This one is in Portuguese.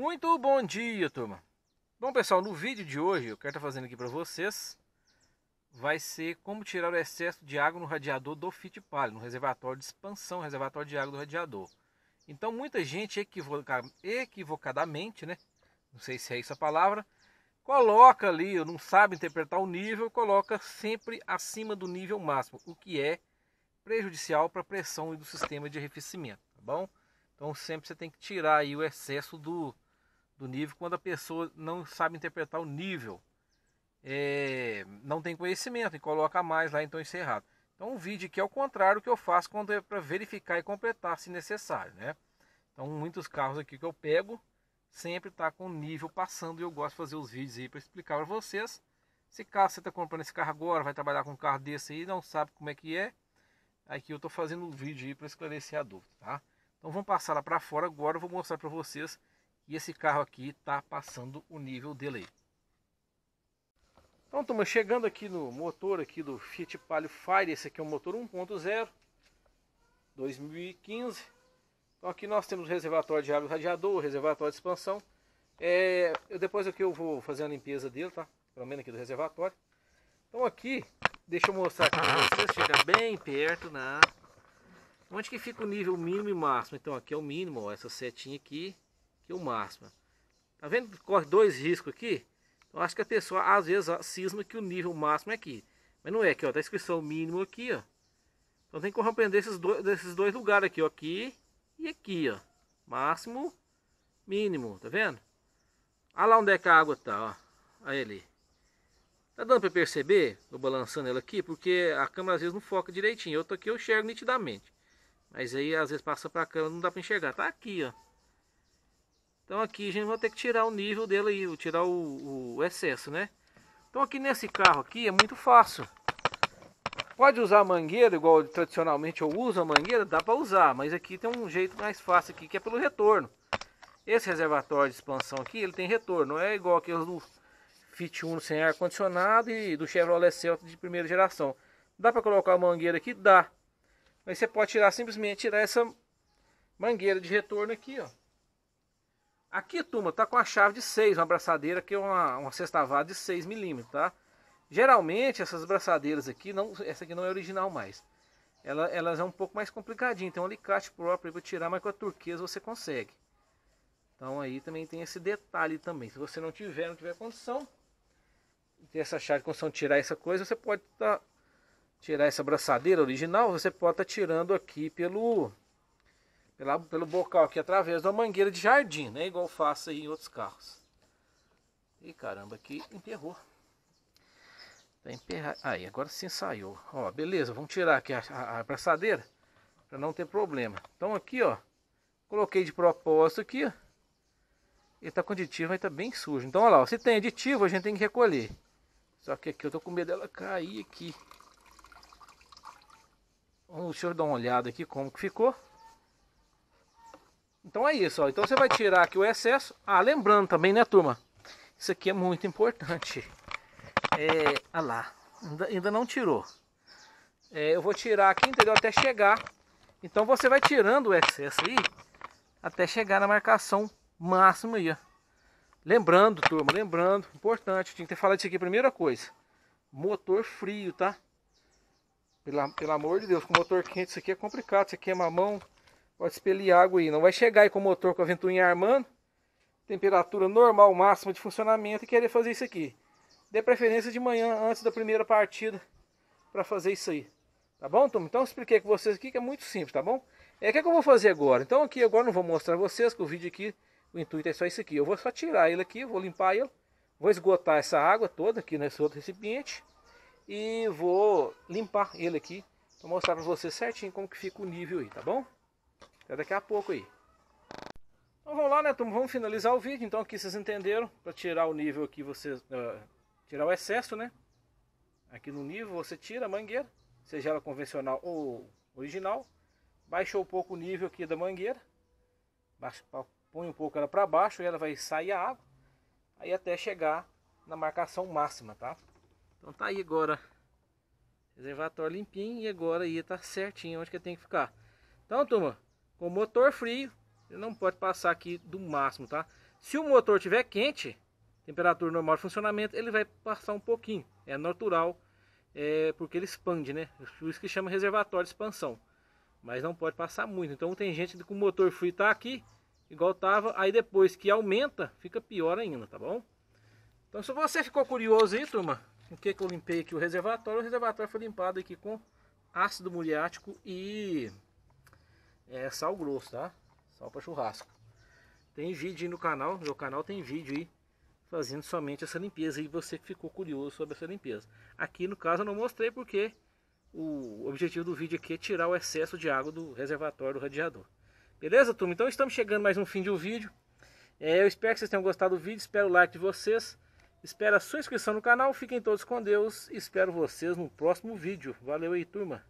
Muito bom dia, turma. Bom, pessoal, no vídeo de hoje eu quero estar tá fazendo aqui para vocês vai ser como tirar o excesso de água no radiador do Fittipaldi, no reservatório de expansão, reservatório de água do radiador. Então, muita gente equivoca, equivocadamente, né? Não sei se é isso a palavra, coloca ali, não sabe interpretar o nível, coloca sempre acima do nível máximo, o que é prejudicial para a pressão do sistema de arrefecimento, tá bom? Então sempre você tem que tirar aí o excesso do, do nível quando a pessoa não sabe interpretar o nível. É, não tem conhecimento e coloca mais lá, então isso é errado. Então o vídeo aqui é o contrário que eu faço quando é para verificar e completar se necessário, né? Então muitos carros aqui que eu pego sempre tá com o nível passando e eu gosto de fazer os vídeos aí para explicar para vocês. Se caso você está comprando esse carro agora, vai trabalhar com um carro desse aí, não sabe como é que é, aqui eu estou fazendo um vídeo aí para esclarecer a dúvida, tá? Então vamos passar lá para fora agora, eu vou mostrar para vocês e esse carro aqui está passando o nível dele aí. Então, turma, chegando aqui no motor aqui do Fiat Palio Fire, esse aqui é um motor 1.0, 2015. Então aqui nós temos o reservatório de ar radiador, o reservatório de expansão. É, eu depois aqui eu vou fazer a limpeza dele, tá? Pelo menos aqui do reservatório. Então aqui, deixa eu mostrar aqui pra vocês, chega bem perto, né? Onde que fica o nível mínimo e máximo? Então aqui é o mínimo, ó, essa setinha aqui o máximo. Tá vendo que corre dois riscos aqui? Eu acho que a pessoa às vezes ó, cisma que o nível máximo é aqui. Mas não é aqui, ó. Tá a inscrição mínimo aqui, ó. Então tem que compreender esses dois, desses dois lugares aqui, ó. Aqui e aqui, ó. Máximo, mínimo, tá vendo? Olha lá onde é que a água tá, ó. Olha ele. Tá dando pra perceber? Tô balançando ela aqui, porque a câmera às vezes não foca direitinho. Eu tô aqui, eu enxergo nitidamente. Mas aí às vezes passa pra câmera, não dá pra enxergar. Tá aqui, ó. Então aqui a gente vai ter que tirar o nível dele aí, tirar o, o excesso, né? Então aqui nesse carro aqui é muito fácil. Pode usar mangueira, igual tradicionalmente eu uso a mangueira, dá para usar, mas aqui tem um jeito mais fácil aqui, que é pelo retorno. Esse reservatório de expansão aqui, ele tem retorno, não é igual aqueles do Fit Uno sem ar-condicionado e do Chevrolet Celta de primeira geração. Dá para colocar a mangueira aqui? Dá. Mas você pode tirar, simplesmente tirar essa mangueira de retorno aqui, ó. Aqui, turma, tá com a chave de 6, uma abraçadeira que é uma, uma sextavada de 6 milímetros, tá? Geralmente essas braçadeiras aqui, não, essa aqui não é original mais. Ela, elas é um pouco mais complicadinha, tem um alicate próprio para tirar, mas com a turquesa você consegue. Então aí também tem esse detalhe também. Se você não tiver, não tiver condição, ter essa chave de condição tirar essa coisa, você pode tá, tirar essa braçadeira original, você pode estar tá tirando aqui pelo pela, pelo bocal aqui através da mangueira de jardim, né? Igual faço aí em outros carros. E caramba, aqui emperrou. Tá emperrado. Aí, agora sim saiu. Ó, beleza, vamos tirar aqui a, a, a abraçadeira para não ter problema. Então aqui, ó, coloquei de propósito aqui, E Ele tá com aditivo, mas tá bem sujo. Então, olha lá, ó, se tem aditivo, a gente tem que recolher. Só que aqui eu tô com medo dela cair aqui. Vamos, deixa eu dar uma olhada aqui como que ficou. Então é isso, ó. Então você vai tirar aqui o excesso. Ah, lembrando também, né, turma? Isso aqui é muito importante. É, ah lá, ainda, ainda não tirou. É, eu vou tirar aqui, entendeu? Até chegar. Então você vai tirando o excesso aí até chegar na marcação máxima aí, ó. Lembrando, turma, lembrando, importante, tinha que ter falado isso aqui, primeira coisa. Motor frio, tá? Pelo pelo amor de Deus, com motor quente isso aqui é complicado, isso aqui é mamão, Pode expelir água aí. Não vai chegar aí com o motor com a ventoinha armando. Temperatura normal, máxima de funcionamento e querer fazer isso aqui. Dê preferência de manhã antes da primeira partida para fazer isso aí. Tá bom, turma? Então eu expliquei com vocês aqui que é muito simples, tá bom? É o que, é que eu vou fazer agora. Então aqui agora não vou mostrar vocês que o vídeo aqui, o intuito é só isso aqui. Eu vou só tirar ele aqui, vou limpar ele. Vou esgotar essa água toda aqui nesse outro recipiente. E vou limpar ele aqui. Vou mostrar para vocês certinho como que fica o nível aí, tá bom? Até daqui a pouco aí. Então vamos lá, né, turma? Vamos finalizar o vídeo. Então aqui vocês entenderam. Para tirar o nível aqui, você... Uh, eh, tirar o excesso, né? Aqui no nível você tira a mangueira. Seja ela convencional ou original. Baixou um pouco o nível aqui da mangueira. Baixa, põe um pouco ela para baixo e ela vai sair a água. Aí até chegar na marcação máxima, tá? Então tá aí agora reservatório limpinho e agora aí tá certinho onde que tem que ficar. Então, turma, com motor frio, ele não pode passar aqui do máximo, tá? Se o motor tiver quente, temperatura normal de funcionamento, ele vai passar um pouquinho. É natural, é, porque ele expande, né? Por isso que chama reservatório de expansão. Mas não pode passar muito. Então tem gente com o motor frio tá aqui, igual tava. Aí depois que aumenta, fica pior ainda, tá bom? Então se você ficou curioso aí, turma, o que que eu limpei aqui o reservatório? O reservatório foi limpado aqui com ácido muriático e é sal grosso, tá? Sal para churrasco. Tem vídeo aí no canal, meu canal tem vídeo aí fazendo somente essa limpeza e você que ficou curioso sobre essa limpeza. Aqui no caso eu não mostrei porque o objetivo do vídeo aqui é tirar o excesso de água do reservatório do radiador. Beleza, turma? Então estamos chegando mais um fim de um vídeo. É, eu espero que vocês tenham gostado do vídeo, espero o like de vocês, espero a sua inscrição no canal, fiquem todos com Deus, espero vocês no próximo vídeo. Valeu aí, turma!